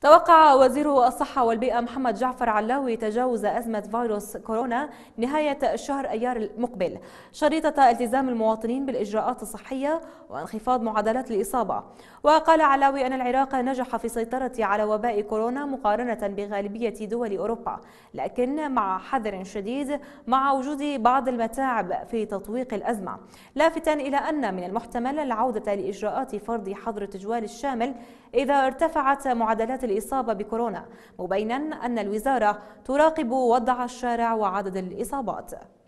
توقع وزير الصحة والبيئة محمد جعفر علاوي تجاوز أزمة فيروس كورونا نهاية شهر أيار المقبل شريطة التزام المواطنين بالإجراءات الصحية وانخفاض معدلات الإصابة وقال علاوي أن العراق نجح في السيطرة على وباء كورونا مقارنة بغالبية دول أوروبا لكن مع حذر شديد مع وجود بعض المتاعب في تطويق الأزمة لافتا إلى أن من المحتمل العودة لإجراءات فرض حظر التجوال الشامل إذا ارتفعت معدلات الإصابة بكورونا مبينا أن الوزارة تراقب وضع الشارع وعدد الإصابات